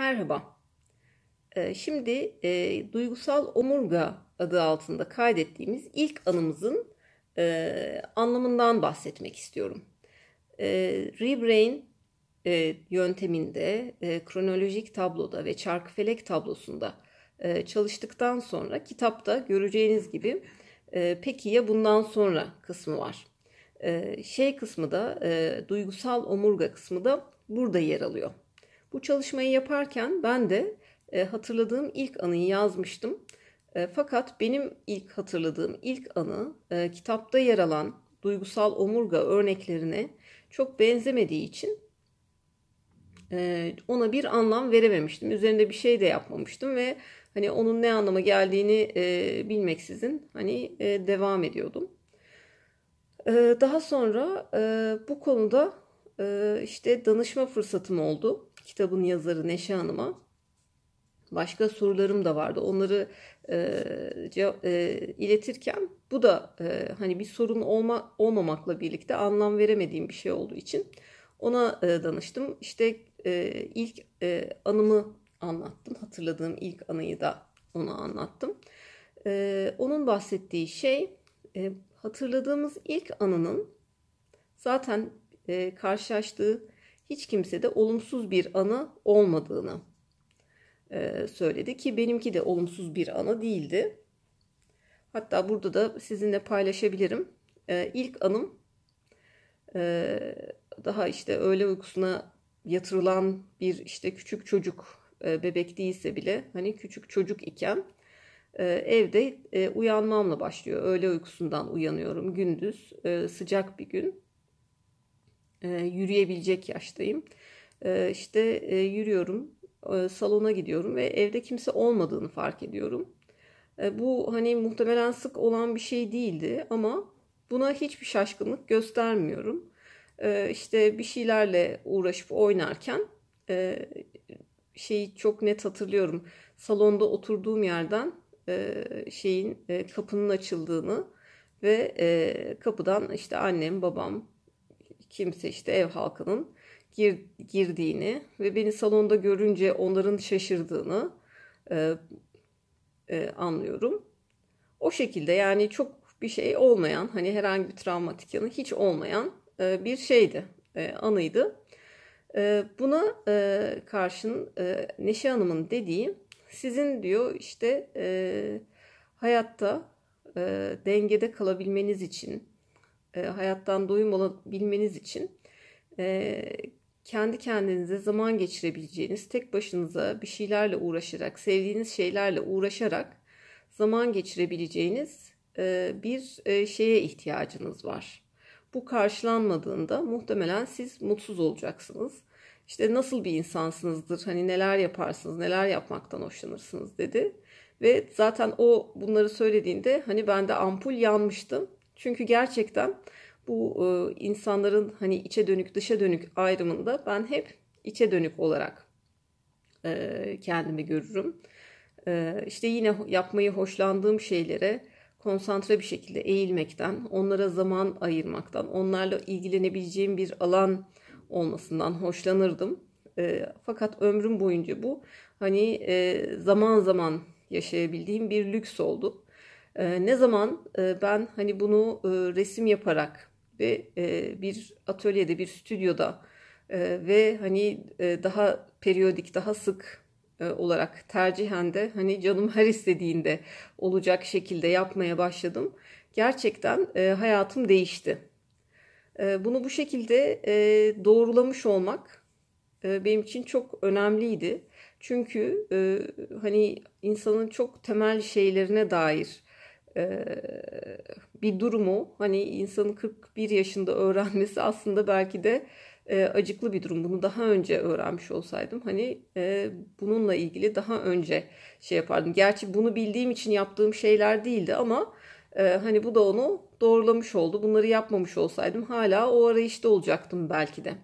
Merhaba. Ee, şimdi e, duygusal omurga adı altında kaydettiğimiz ilk anımızın e, anlamından bahsetmek istiyorum. E, Rebrain e, yönteminde, kronolojik tabloda ve çarkıfelek tablosunda çalıştıktan sonra kitapta göreceğiniz gibi peki ya bundan sonra kısmı var. şey kısmı da, duygusal omurga kısmı da burada yer alıyor. Bu çalışmayı yaparken ben de e, hatırladığım ilk anıyı yazmıştım. E, fakat benim ilk hatırladığım ilk anı e, kitapta yer alan duygusal omurga örneklerine çok benzemediği için e, ona bir anlam verememiştim. Üzerinde bir şey de yapmamıştım ve hani onun ne anlama geldiğini e, bilmeksizin hani e, devam ediyordum. E, daha sonra e, bu konuda e, işte danışma fırsatım oldu kitabın yazarı Neşe Hanım'a. Başka sorularım da vardı. Onları e, cev- e, iletirken bu da e, hani bir sorun olma olmamakla birlikte anlam veremediğim bir şey olduğu için ona e, danıştım. İşte e, ilk e, anımı anlattım. Hatırladığım ilk anıyı da ona anlattım. E, onun bahsettiği şey e, hatırladığımız ilk anının zaten e, karşılaştığı hiç kimse de olumsuz bir anı olmadığını e, söyledi ki benimki de olumsuz bir anı değildi. Hatta burada da sizinle paylaşabilirim. E, ilk anım e, daha işte öğle uykusuna yatırılan bir işte küçük çocuk e, bebek değilse bile hani küçük çocuk iken e, evde e, uyanmamla başlıyor. Öğle uykusundan uyanıyorum gündüz e, sıcak bir gün e, yürüyebilecek yaştayım. E, işte e, yürüyorum, e, salona gidiyorum ve evde kimse olmadığını fark ediyorum. E, bu hani muhtemelen sık olan bir şey değildi ama buna hiçbir şaşkınlık göstermiyorum. E, işte bir şeylerle uğraşıp oynarken e, şeyi çok net hatırlıyorum. Salonda oturduğum yerden e, şeyin e, kapının açıldığını ve e, kapıdan işte annem, babam, kimse işte ev halkının gir, girdiğini ve beni salonda görünce onların şaşırdığını e, e, anlıyorum. O şekilde yani çok bir şey olmayan hani herhangi bir travmatik yanı hiç olmayan e, bir şeydi, e, anıydı. E, buna e, karşın e, Neşe Hanım'ın dediği sizin diyor işte e, hayatta e, dengede kalabilmeniz için e, hayattan doyum olabilmeniz için e, kendi kendinize zaman geçirebileceğiniz, tek başınıza bir şeylerle uğraşarak, sevdiğiniz şeylerle uğraşarak zaman geçirebileceğiniz e, bir e, şeye ihtiyacınız var. Bu karşılanmadığında muhtemelen siz mutsuz olacaksınız. İşte nasıl bir insansınızdır, hani neler yaparsınız, neler yapmaktan hoşlanırsınız dedi. Ve zaten o bunları söylediğinde hani ben de ampul yanmıştım çünkü gerçekten bu e, insanların hani içe dönük dışa dönük ayrımında ben hep içe dönük olarak e, kendimi görürüm. E, işte yine yapmayı hoşlandığım şeylere konsantre bir şekilde eğilmekten, onlara zaman ayırmaktan, onlarla ilgilenebileceğim bir alan olmasından hoşlanırdım. E, fakat ömrüm boyunca bu hani e, zaman zaman yaşayabildiğim bir lüks oldu. Ee, ne zaman e, ben hani bunu e, resim yaparak ve e, bir atölyede, bir stüdyoda ve hani daha periyodik, daha sık olarak tercihen de hani canım her istediğinde olacak şekilde yapmaya başladım. Gerçekten hayatım değişti. bunu bu şekilde doğrulamış olmak benim için çok önemliydi. Çünkü hani insanın çok temel şeylerine dair ee, bir durumu hani insanın 41 yaşında öğrenmesi aslında belki de e, acıklı bir durum. Bunu daha önce öğrenmiş olsaydım hani e, bununla ilgili daha önce şey yapardım. Gerçi bunu bildiğim için yaptığım şeyler değildi ama e, hani bu da onu doğrulamış oldu. Bunları yapmamış olsaydım hala o arayışta olacaktım belki de.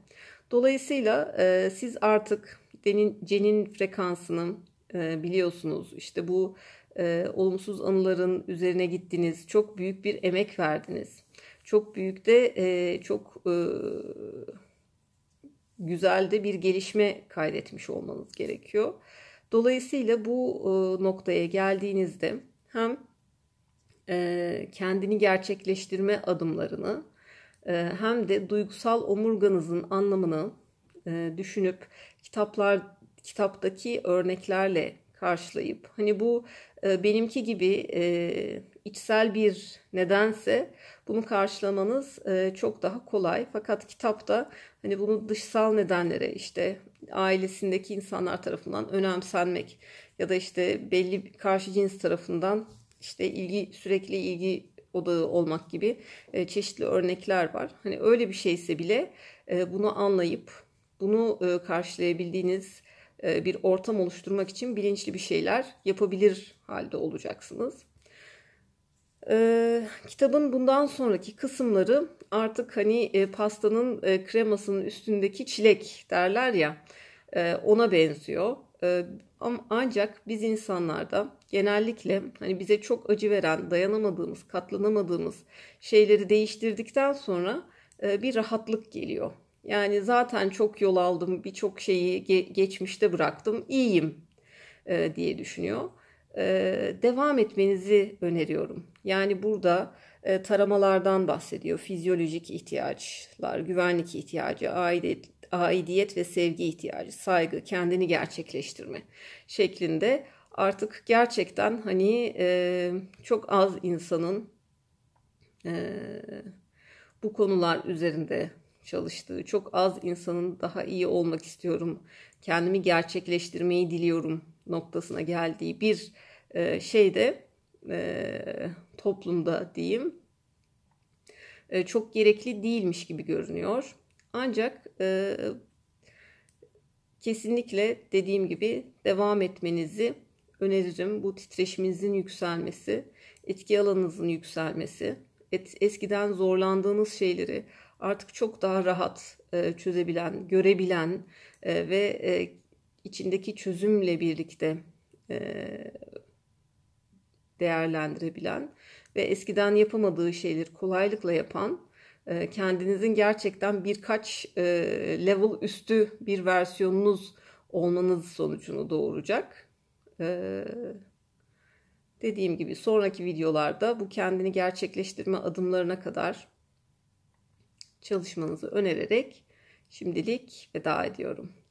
Dolayısıyla siz artık cenin, cenin frekansını biliyorsunuz. İşte bu e, olumsuz anıların üzerine gittiniz. Çok büyük bir emek verdiniz. Çok büyük de e, çok e, güzel de bir gelişme kaydetmiş olmanız gerekiyor. Dolayısıyla bu e, noktaya geldiğinizde hem e, kendini gerçekleştirme adımlarını e, hem de duygusal omurganızın anlamını e, düşünüp kitaplar kitaptaki örneklerle karşılayıp hani bu e, benimki gibi e, içsel bir nedense bunu karşılamanız e, çok daha kolay. Fakat kitapta hani bunu dışsal nedenlere işte ailesindeki insanlar tarafından önemsenmek ya da işte belli karşı cins tarafından işte ilgi sürekli ilgi odağı olmak gibi e, çeşitli örnekler var. Hani öyle bir şeyse bile e, bunu anlayıp bunu e, karşılayabildiğiniz e, bir ortam oluşturmak için bilinçli bir şeyler yapabilir halde olacaksınız. Ee, kitabın bundan sonraki kısımları artık hani e, pastanın e, kremasının üstündeki çilek derler ya e, ona benziyor. E, ama ancak biz insanlarda genellikle hani bize çok acı veren, dayanamadığımız, katlanamadığımız şeyleri değiştirdikten sonra e, bir rahatlık geliyor yani zaten çok yol aldım, birçok şeyi ge- geçmişte bıraktım, iyiyim e, diye düşünüyor. E, devam etmenizi öneriyorum. Yani burada e, taramalardan bahsediyor. Fizyolojik ihtiyaçlar, güvenlik ihtiyacı, aidiyet, aidiyet ve sevgi ihtiyacı, saygı, kendini gerçekleştirme şeklinde artık gerçekten hani e, çok az insanın e, bu konular üzerinde çalıştığı çok az insanın daha iyi olmak istiyorum, kendimi gerçekleştirmeyi diliyorum noktasına geldiği bir e, şeyde e, toplumda diyeyim e, çok gerekli değilmiş gibi görünüyor. Ancak e, kesinlikle dediğim gibi devam etmenizi öneririm. Bu titreşiminizin yükselmesi, etki alanınızın yükselmesi, eskiden zorlandığınız şeyleri artık çok daha rahat e, çözebilen, görebilen e, ve e, içindeki çözümle birlikte değerlendirebilen ve eskiden yapamadığı şeyleri kolaylıkla yapan kendinizin gerçekten birkaç level üstü bir versiyonunuz olmanız sonucunu doğuracak. dediğim gibi sonraki videolarda bu kendini gerçekleştirme adımlarına kadar çalışmanızı önererek şimdilik veda ediyorum.